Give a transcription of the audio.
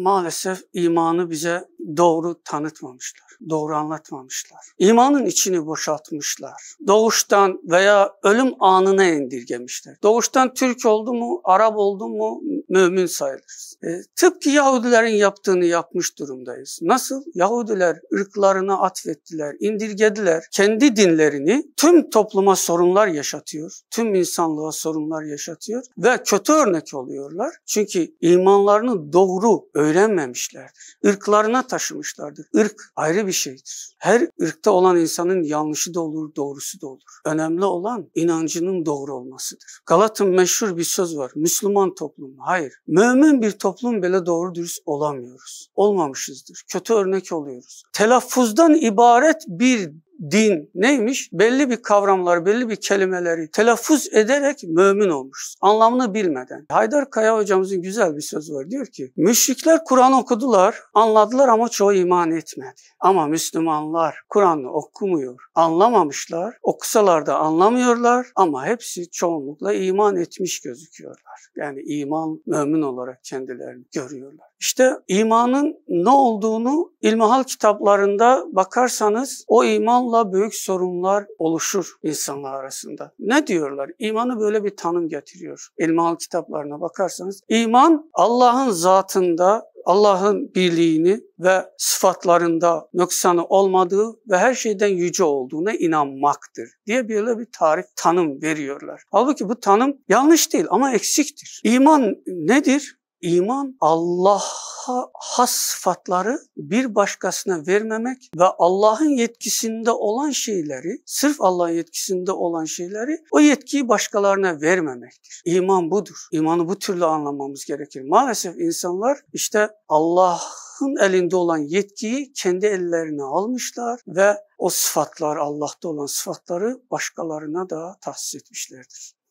maalesef imanı bize doğru tanıtmamışlar, doğru anlatmamışlar. İmanın içini boşaltmışlar. Doğuştan veya ölüm anına indirgemişler. Doğuştan Türk oldu mu, Arap oldu mu, mümin sayılırız. E, tıpkı Yahudilerin yaptığını yapmış durumdayız. Nasıl? Yahudiler ırklarına atfettiler, indirgediler. Kendi dinlerini tüm topluma sorunlar yaşatıyor. Tüm insanlığa sorunlar yaşatıyor ve kötü örnek oluyorlar. Çünkü imanlarını doğru öğrenmemişlerdir. Irklarına taşımışlardır. Irk ayrı bir şeydir. Her ırkta olan insanın yanlışı da olur, doğrusu da olur. Önemli olan inancının doğru olmasıdır. Galat'ın meşhur bir söz var. Müslüman toplum, hayır Hayır. Mümin bir toplum bile doğru dürüst olamıyoruz. Olmamışızdır. Kötü örnek oluyoruz. Telaffuzdan ibaret bir din neymiş? Belli bir kavramları, belli bir kelimeleri telaffuz ederek mümin olmuş. Anlamını bilmeden. Haydar Kaya hocamızın güzel bir sözü var. Diyor ki, müşrikler Kur'an okudular, anladılar ama çoğu iman etmedi. Ama Müslümanlar Kur'an'ı okumuyor. Anlamamışlar, okusalar da anlamıyorlar ama hepsi çoğunlukla iman etmiş gözüküyorlar. Yani iman, mümin olarak kendilerini görüyorlar. İşte imanın ne olduğunu ilmihal kitaplarında bakarsanız o imanla büyük sorunlar oluşur insanlar arasında. Ne diyorlar? İmanı böyle bir tanım getiriyor. İlmihal kitaplarına bakarsanız iman Allah'ın zatında Allah'ın birliğini ve sıfatlarında noksanı olmadığı ve her şeyden yüce olduğuna inanmaktır diye böyle bir tarif, tanım veriyorlar. Halbuki bu tanım yanlış değil ama eksiktir. İman nedir? İman Allah'a has sıfatları bir başkasına vermemek ve Allah'ın yetkisinde olan şeyleri, sırf Allah'ın yetkisinde olan şeyleri o yetkiyi başkalarına vermemektir. İman budur. İmanı bu türlü anlamamız gerekir. Maalesef insanlar işte Allah'ın elinde olan yetkiyi kendi ellerine almışlar ve o sıfatlar Allah'ta olan sıfatları başkalarına da tahsis etmişlerdir.